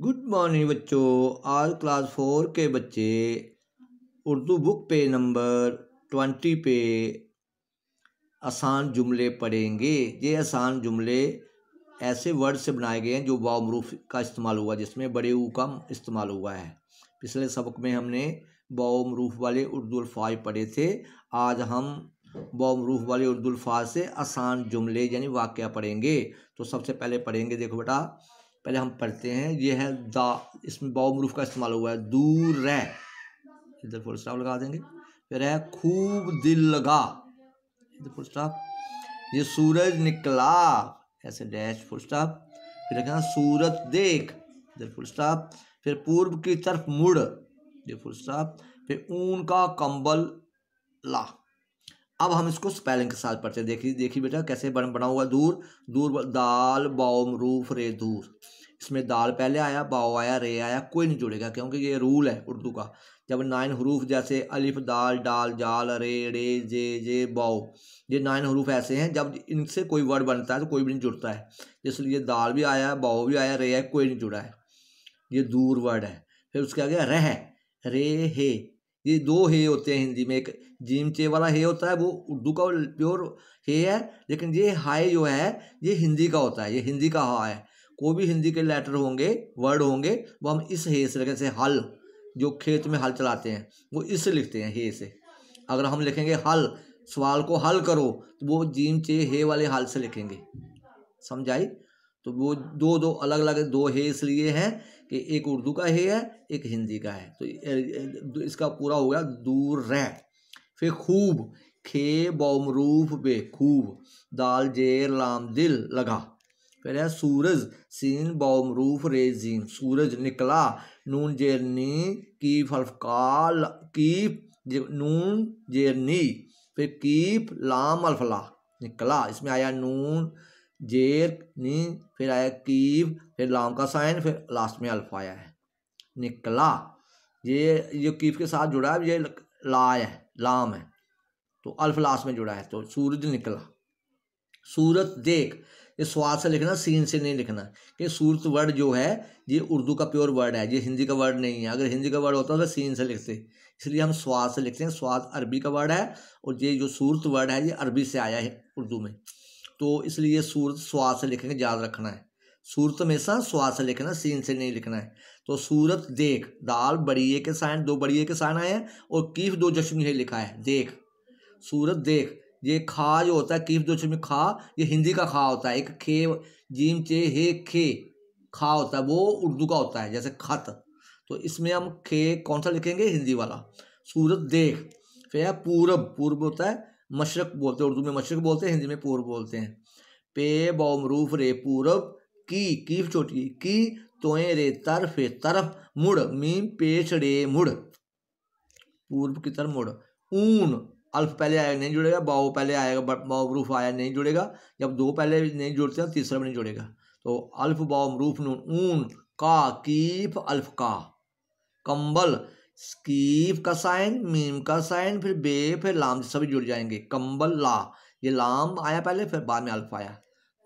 good morning बच्चों आज class four के बच्चे उर्दू बुक पे नंबर ट्वेंटी पे आसान जुमले पढ़ेंगे ये आसान जुमले ऐसे वर्ड से बनाए गए हैं जो वामरूफ का इस्तेमाल हुआ जिसमें बड़े ऊ का इस्तेमाल हुआ है पिछले सबक में हमने बौमरूफ वाले उर्दू अल्फाज पढ़े थे आज हम बौमरूफ वाले उर्दू अल्फाज से आसान जुमले यानी वाक्य पढ़ेंगे तो सबसे पहले पढ़ेंगे देखो बेटा पहले हम पढ़ते हैं ये है दा इसमें बामरूफ का इस्तेमाल हुआ है दूर रह इधर फुल स्टाफ लगा देंगे फिर है खूब दिल लगा इधर फुल स्टाफ ये सूरज निकला ऐसे डैश फुल स्टाफ फिर रखना सूरत देख इधर फुल स्टाफ फिर पूर्व की तरफ मुड़ ये फुल स्टाफ फिर ऊन का कंबल ला अब हम इसको स्पेलिंग के साथ पढ़ते हैं देखिए देखिए बेटा कैसे बन बना हुआ दूर दूर दाल बाउम रूफ रे दूर इसमें दाल पहले आया बाओ आया रे आया कोई नहीं जुड़ेगा क्योंकि ये रूल है उर्दू का जब नाइन हरूफ जैसे अलिफ दाल डाल जाल रे रे जे जे बाओ ये नाइन हरूफ ऐसे हैं जब इनसे कोई वर्ड बनता है तो कोई भी नहीं जुड़ता है इसलिए दाल भी आया बाओ भी आया रे आया कोई नहीं जुड़ा है ये दूर वर्ड है फिर उसके आगे रह रे हे ये दो हे होते हैं हिंदी में एक जीमचे वाला हे होता है वो उर्दू का प्योर हे है लेकिन ये हाय जो है ये हिंदी का होता है ये हिंदी का हा है कोई भी हिंदी के लेटर होंगे वर्ड होंगे वो हम इस हे से लिखें से हल जो खेत में हल चलाते हैं वो इससे लिखते हैं हे से अगर हम लिखेंगे हल सवाल को हल करो तो वो जीम चे हे वाले हल से लिखेंगे समझाई तो वो दो दो अलग अलग दो हे इसलिए है कि एक उर्दू का हे है एक हिंदी का है तो इसका पूरा हो गया दूर रह फिर खूब खे बमरूफ बे खूब दाल जेर लाम दिल लगा फिर है सूरज सीन बमरूफ जीन सूरज निकला नून जेरनी की फलफकाल की नून जेरनी फिर कीप लाम अल्फला निकला इसमें आया नून जेर नी फिर आया कीव फिर लाम का साइन फिर लास्ट में अल्फ आया है निकला ये जो कीव के साथ जुड़ा है ये ला है लाम है तो अल्फ लास्ट में जुड़ा है तो सूरज निकला सूरत देख ये स्वाद से लिखना सीन से नहीं लिखना कि सूरत वर्ड जो है ये उर्दू का प्योर वर्ड है ये हिंदी का वर्ड नहीं है अगर हिंदी का वर्ड होता तो सीन से लिखते इसलिए हम स्वाद से लिखते हैं स्वाद अरबी का वर्ड है और ये जो सूरत वर्ड है ये अरबी से आया है उर्दू में तो इसलिए सूरत स्वाद से लिखेंगे याद रखना है सूरत हमेशा स्वाद से लिखना सीन से नहीं लिखना है तो सूरत देख दाल बड़िए के साइन दो बड़िए के साइन आए हैं और कीफ दो जश्म ये लिखा है देख सूरत देख ये खा जो होता है कीफ दो जश्म खा ये हिंदी का खा होता है एक खे जीम चे हे खे खा होता है वो उर्दू का होता है जैसे खत तो इसमें हम खे कौन सा लिखेंगे हिंदी वाला सूरत देख फिर पूरब पूर्व होता है मशरक बोलते हैं उर्दू में मशरक बोलते हैं हिंदी में पूर्व बोलते हैं पे बमरूफ रे पूर्व की की चोटी की तोए रे तरफ तरफ मुड़ मीम पेश रे मुड़ पूर्व की तरफ मुड़ ऊन अल्फ पहले आएगा नहीं जुड़ेगा बाओ पहले आएगा बाओमरूफ आया नहीं जुड़ेगा जब दो पहले नहीं जुड़ते हैं तीसरा भी नहीं जुड़ेगा तो अल्फ बाओमरूफ नून ऊन का कीफ अल्फ का कंबल स्कीफ का साइन मीम का साइन फिर बे फिर लाम सभी जुड़ जाएंगे कम्बल ला ये लाम आया पहले फिर बाद में अल्फ आया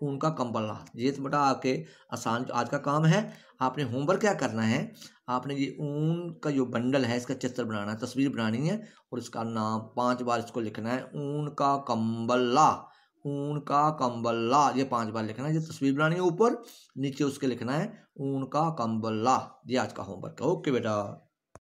उनका कंबल ला ये तो बेटा आपके आसान आज का काम है आपने होमवर्क क्या करना है आपने ये ऊन का जो बंडल है इसका चित्र बनाना है तस्वीर बनानी है और इसका नाम पांच बार इसको लिखना है ऊन का कम्बल ला ऊन का कम्बल्ला ये पांच बार लिखना है ये तस्वीर बनानी है ऊपर नीचे उसके लिखना है ऊन का कम्बल्ला ये आज का होमवर्क है ओके बेटा